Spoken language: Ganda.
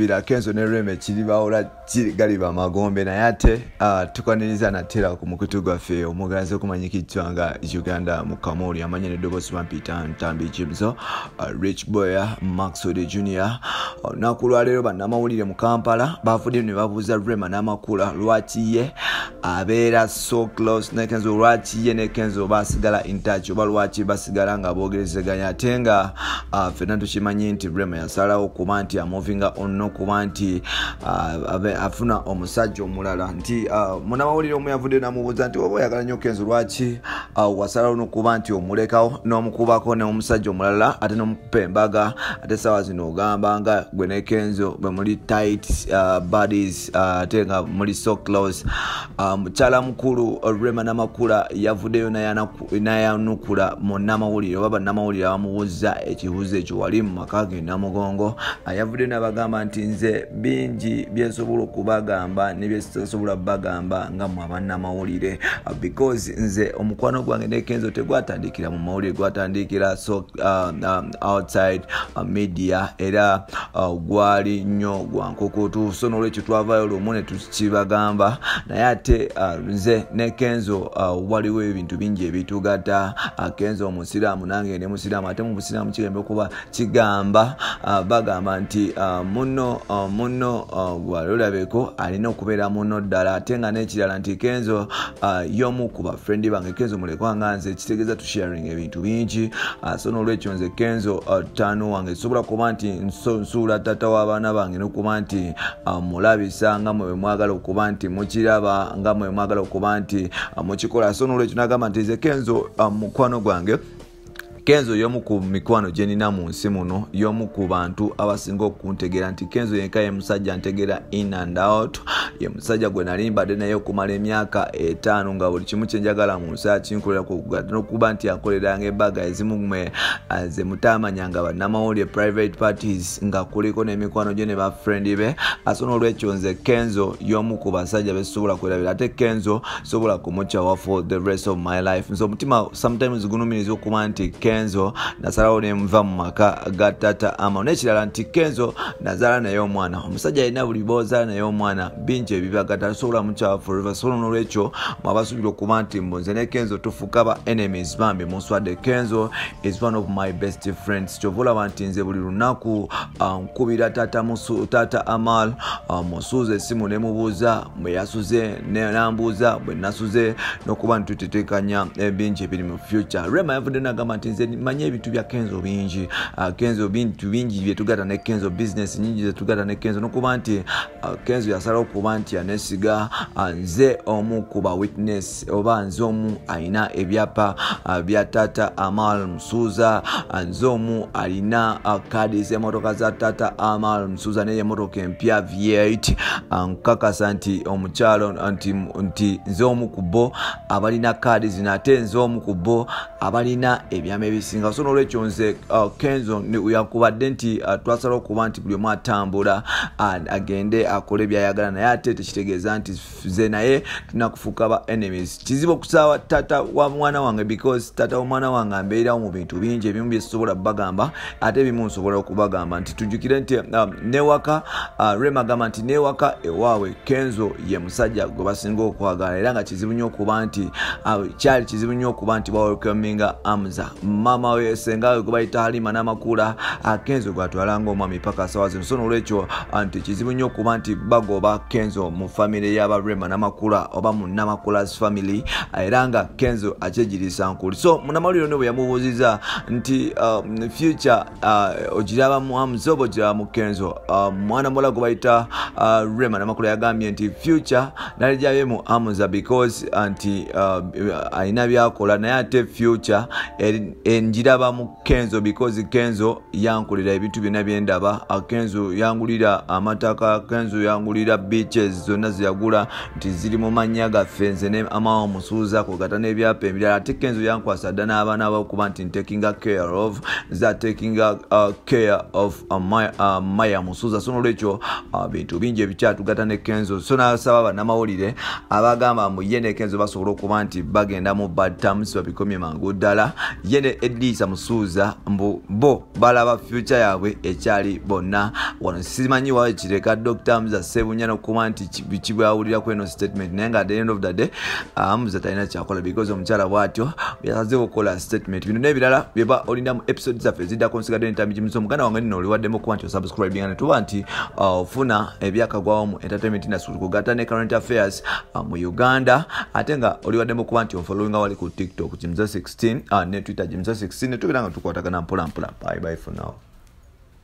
tusuubira kenzo nerema kiribawola galiba magombe naye ate tukwaniriza natera ku mukutu gwaffe omugaze okumanyikiddwa nga uganda mukamori amanye nedobosi bampita ntambi jimso rich boyer maxod junior olunaku lwaleero bannamawulire mu kampala bavudde nebabuuza rema n'amakula lwaki ye abeera so close ne kenzo lwaki ye ne kenzo basigala intach oba lwaki basigala nga bogerezeganya ate nga fenna tukimanyi nti rema yasalawo okuba nti amuvinga onno kuba nti ah, afuna omusajja omulala nti ah, munamawulire omu yavudde namubuuza nti oba oyagala nnyo okenzi lwaki ah, wasalawo nokuba nti omulekawo n'omukubako n'omusajja omulala ate nomukupa embaga ate sawa zino ogamba nga gwe nekenzo bwe muli tight bodies ate nga muli so close mukyala mukulu rema namakula yavuddeyo nayanukula munamawulire oba banamawulire abamubuuza ekibuuzo ekyo wali mu maka ge namugongo yavuddeyo nabagamba nti nti nze bingi byensobola okubagamba nebyesobola bagamba nga mwabanamawulire ah, because nze omukwano gwange nekenzo tegwatandikira mu mawulire gwatandikira so uh, um, outside media era uh, gwali nnyo gwankukutu so nolwekyo twavayo lwomu netukibagamba naye ate uh, nze nekenzo uh, waliwo ebintu bingi ebitugata akenzo omusiraamu nange ne musiraamu ate mubusiraamu kiyembe okuba kigamba uh, bagamba nti uh, muno Uh, muno uh, walulabeko alina okubeera muno ddala ate nga nekirala nti kenzo uh, yomukuba frendi bange kenzo mulekwanga nze kitegeeza tusharing ebintu bingi so nolwekyo nze kenzo tanu wange sobola kuba nti nsuula tata wabaana bange nokuba nti mulabisa nga mwe mwagala okuba nti mukiraba nga mwe mwagala okuba nti mukikola so nolwekyo nagamba nti nze kenzo mukwano gwange kenzo y'omu ku mikwano gye nina mu nsi muno y'omu ku bantu abasinga okuntegeera nti kenzo yenka ye musajja ntegeera in and out ye musajja gwe nali mbadde naye okumala emyaka etaano nga buli kimu kyenjagala mu nsi akinkolera kugatta n'okuba nti akoleranga ebaga ezimume ze mutamanya nga bannamawulire private parties nga kuliko n'emikwano gye ne ba frendi be aso n'olwekyo nze kenzo y'omu ku basajja besobola kwerabira ate kenzo sobola kumukyawa for the rest of my life nze omutima sometimes gunumiriza okuba nti kenzo kenzo nasalawo nemuva mu maka ga tata amao nekirala nti kenzo nazala naye omwana omusajja alina buli bozala naye omwana bingi ebibagata sobola mukyafu rivesono nolwekyo mwabasuubira okuba nti munze ne kenzo tufuuka ba enemies bambi munswadde kenzo is one of my best friends kyova olaba nti nze buli lunaku nkubira tata amal musuuza esimu nemubuuza bweyasuze nambuuza bwenasuze nokuba nituteteekanya ebingi ebiri mu future rema yavudde nagamba nti nze manye ebintu bya kenzo bingi ah, kenzo bintu bingi byetugata ne kenzo business nyingi zetugata ne kenzo nokuba nti ah, kenzo yasalawo okuba nti yanesiga ah, nze omu kuba witness oba nze omu alina ebyapa bya tata amal musuuza nze omu alina kadi zemotoka za tata amal musuuza neye motoka empya v8 nkakasa nti omukyalo nti nze omu ku bo abalina kadi zino ate nze omu ku bo abalina ebyama ebisinga so nolwekyo nze oh, kenzo yakubadde nti ah, twasalao okuba nti buli omu atambula ah, agende akole ebyayagala naye ate tekitegeeza nti ze naye tulina kufuuka ba enemies kizibu okusaba tata wa mwana wange because tata womwana wange ambeerawo mu bintu bingi ebimu byesobola kubagamba ate ebimu nsobola okubagamba nti tujukire nti ah, newaka rem agamba nti newaka ewaawe kenzo ye musajja gwe basinga okwagala era nga kizibu nyo okuba nti kyali kizibu nyo okuba nti bawelcominga amza mama wese ngawe kubaita halima namakula kenzo gwatwala ngaomwami paka sawa zino so nolwekyo nti kizibu nnyo okuba nti bago oba kenzo mu famiry yabarema namakula oba mu namakulas family era nga kenzo akyejirisa nkuli so munamawulire ne bwe yamubuuziza nti um, future uh, ogiraba muamuzoba ogiraba mu kenzo um, mwana mula gubaita uh, rema namakula yagambye nti future nalijabye mu amuza because nti uh, alina byakola naye ate future njiraba mu kenzo because kenzo yankulira ebintu byonna byendaba ah, kenzo yangulira amataka kenzo yangulira beaches zonna ziyagula nti ziri mumanya gaffe nze amawa musuuza kugata nebyapa ebirala ate kenzo yankwasadda n'abaana bakuba nti ntaking care of za taking care of maya musuuza so nolwekyo bintu bingi ebikyatugata ne kenzo so nasaba banamawulire abagamba muye ne kenzo basobole okuba nti bagenda mu bad tams babikomye mangu ddala ediisa musuuza mbu bo balaba fyuca yaabwe ekyali bonna wano simanyiwawe kireka dr mza sebunya nokuma nti kibawulirakueno statement naye nga the end of the day amza ah, talina kyakola because omukyala bwatyo byasazeewo okukola statement bino nebirala byeba olina mu episode zaffe ziddako nsigadde netambi gimuzi omuganda wange nino oliwaddemu okuba nti osubscribingana tuba nti uh, ofuna ebyakagwawomu entertainment industry kugatta ne current affairs uh, mu uganda ate nga oliwaddemu okuba nti onfollowinga wali ku tiktok gimuzo uh, 16 ne twitter gimuzo 16 netubeera nga tukwatagana mpolampola bibaifunao